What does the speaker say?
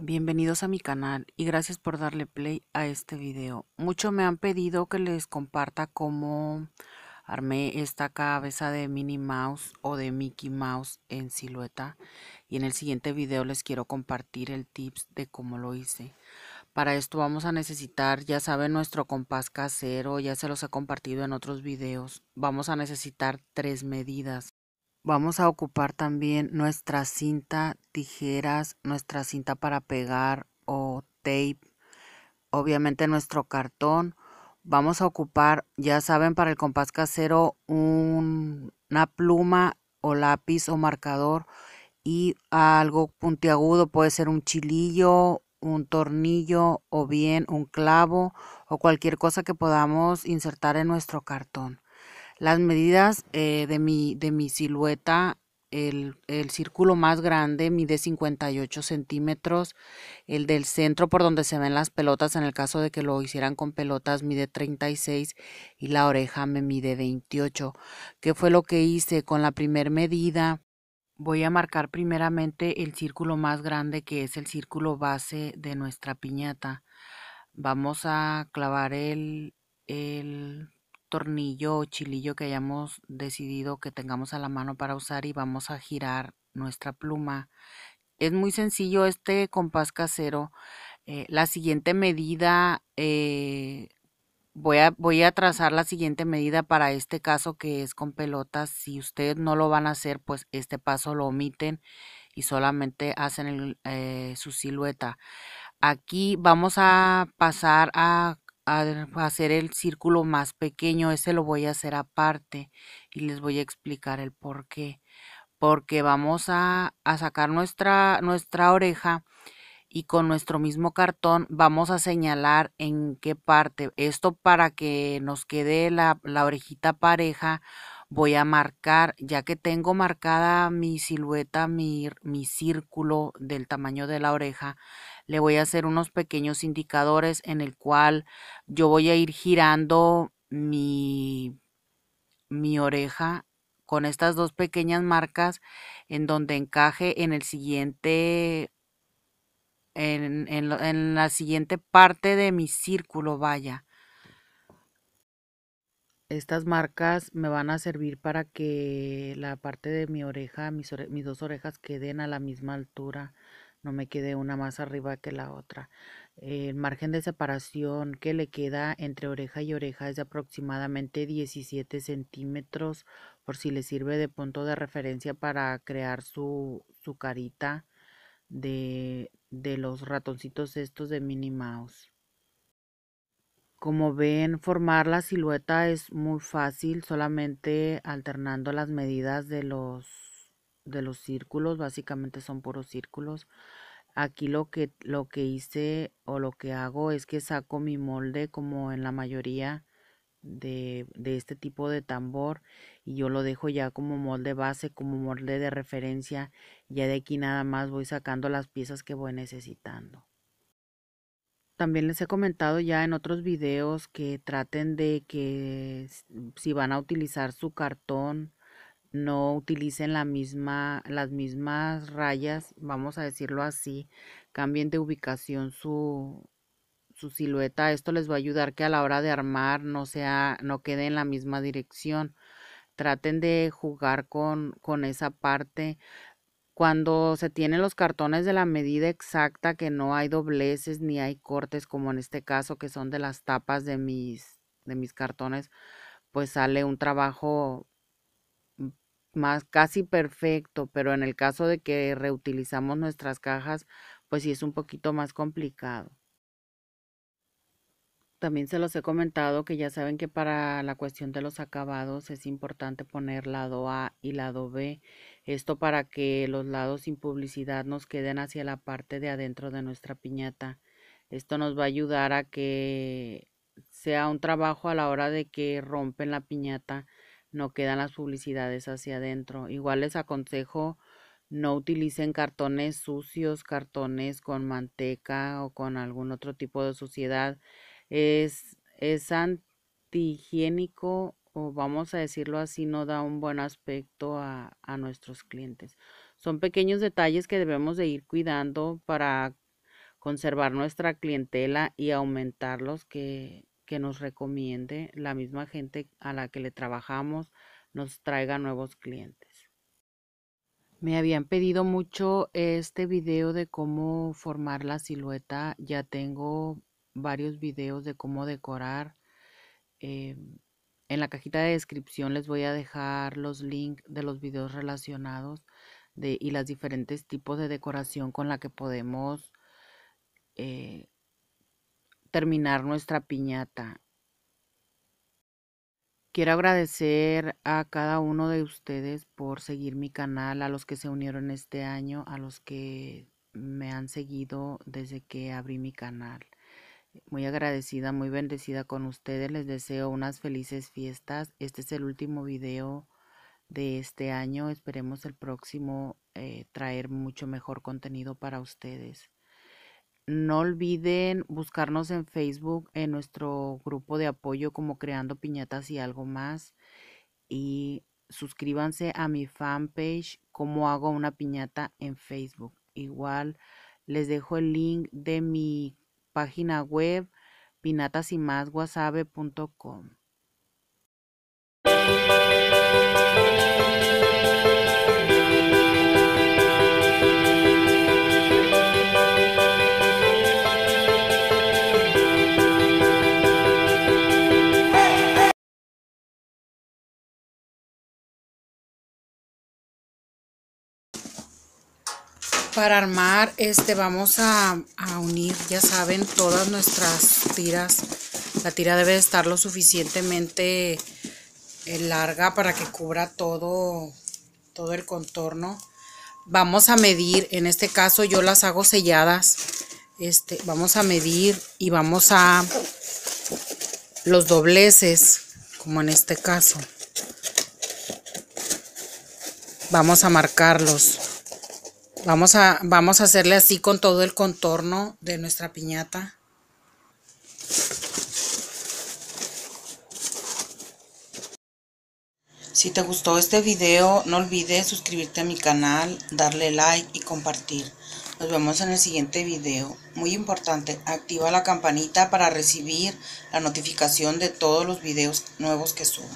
Bienvenidos a mi canal y gracias por darle play a este video. Mucho me han pedido que les comparta cómo armé esta cabeza de Minnie Mouse o de Mickey Mouse en silueta y en el siguiente video les quiero compartir el tips de cómo lo hice. Para esto vamos a necesitar, ya saben, nuestro compás casero, ya se los he compartido en otros videos. Vamos a necesitar tres medidas. Vamos a ocupar también nuestra cinta, tijeras, nuestra cinta para pegar o tape, obviamente nuestro cartón. Vamos a ocupar, ya saben, para el compás casero una pluma o lápiz o marcador y algo puntiagudo, puede ser un chilillo, un tornillo o bien un clavo o cualquier cosa que podamos insertar en nuestro cartón. Las medidas eh, de, mi, de mi silueta, el, círculo más grande mide 58 centímetros, el del centro por donde se ven las pelotas, en el caso de que lo hicieran con pelotas, mide 36 y la oreja me mide 28. ¿Qué fue lo que hice con la primer medida? Voy a marcar primeramente el círculo más grande que es el círculo base de nuestra piñata. Vamos a clavar el, el tornillo o chilillo que hayamos decidido que tengamos a la mano para usar y vamos a girar nuestra pluma. Es muy sencillo este compás casero. Eh, la siguiente medida, eh, voy, a, voy a trazar la siguiente medida para este caso que es con pelotas. Si ustedes no lo van a hacer, pues este paso lo omiten y solamente hacen eh, su silueta. Aquí vamos a pasar a pues, hacer el círculo más pequeño, ese lo voy a hacer aparte y les voy a explicar el por qué. Porque vamos a, sacar nuestra, nuestra oreja y con nuestro mismo cartón vamos a señalar en qué parte. Esto para que nos quede la, la orejita pareja voy a marcar, ya que tengo marcada mi silueta, mi, mi, círculo del tamaño de la oreja, le voy a hacer unos pequeños indicadores en el cual yo voy a ir girando mi, mi oreja con estas dos pequeñas marcas en donde encaje en el siguiente en, la siguiente parte de mi círculo, vaya. Estas marcas me van a servir para que la parte de mi oreja, mis, mis dos orejas queden a la misma altura no me quede una más arriba que la otra. El margen de separación que le queda entre oreja y oreja es de aproximadamente 17 centímetros por si le sirve de punto de referencia para crear su, carita de, de los ratoncitos estos de mini Mouse. Como ven, formar la silueta es muy fácil, solamente alternando las medidas de los de los círculos, básicamente son puros círculos. Aquí lo que, lo que hice o lo que hago es que saco mi molde como en la mayoría de, de este tipo de tambor y yo lo dejo ya como molde base, como molde de referencia. Ya de aquí nada más voy sacando las piezas que voy necesitando. También les he comentado ya en otros videos que traten de que si van a utilizar su cartón no utilicen la misma, las mismas rayas, vamos a decirlo así, cambien de ubicación su, su silueta. Esto les va a ayudar que a la hora de armar no sea, no quede en la misma dirección. Traten de jugar con, con esa parte. Cuando se tienen los cartones de la medida exacta, que no hay dobleces ni hay cortes, como en este caso, que son de las tapas de mis, de mis cartones, pues sale un trabajo más casi perfecto, pero en el caso de que reutilizamos nuestras cajas, pues sí es un poquito más complicado. También se los he comentado que ya saben que para la cuestión de los acabados es importante poner lado A y lado B. Esto para que los lados sin publicidad nos queden hacia la parte de adentro de nuestra piñata. Esto nos va a ayudar a que sea un trabajo a la hora de que rompen la piñata no quedan las publicidades hacia adentro. Igual les aconsejo no utilicen cartones sucios, cartones con manteca o con algún otro tipo de suciedad. Es, es antihigiénico o vamos a decirlo así, no da un buen aspecto a, a nuestros clientes. Son pequeños detalles que debemos de ir cuidando para conservar nuestra clientela y aumentar los que que nos recomiende la misma gente a la que le trabajamos, nos traiga nuevos clientes. Me habían pedido mucho este video de cómo formar la silueta. Ya tengo varios videos de cómo decorar. Eh, en la cajita de descripción les voy a dejar los links de los videos relacionados de, y las diferentes tipos de decoración con la que podemos eh, terminar nuestra piñata. Quiero agradecer a cada uno de ustedes por seguir mi canal, a los que se unieron este año, a los que me han seguido desde que abrí mi canal. Muy agradecida, muy bendecida con ustedes. Les deseo unas felices fiestas. Este es el último video de este año. Esperemos el próximo eh, traer mucho mejor contenido para ustedes. No olviden buscarnos en Facebook, en nuestro grupo de apoyo como Creando Piñatas y algo más. Y suscríbanse a mi fanpage, cómo hago una piñata en Facebook. Igual les dejo el link de mi página web, pinatasymasguasabe.com. para armar este vamos a, a, unir ya saben todas nuestras tiras la tira debe estar lo suficientemente eh, larga para que cubra todo todo el contorno vamos a medir en este caso yo las hago selladas este vamos a medir y vamos a los dobleces como en este caso vamos a marcarlos Vamos a, vamos a hacerle así con todo el contorno de nuestra piñata. Si te gustó este video, no olvides suscribirte a mi canal, darle like y compartir. Nos vemos en el siguiente video. Muy importante, activa la campanita para recibir la notificación de todos los videos nuevos que suba.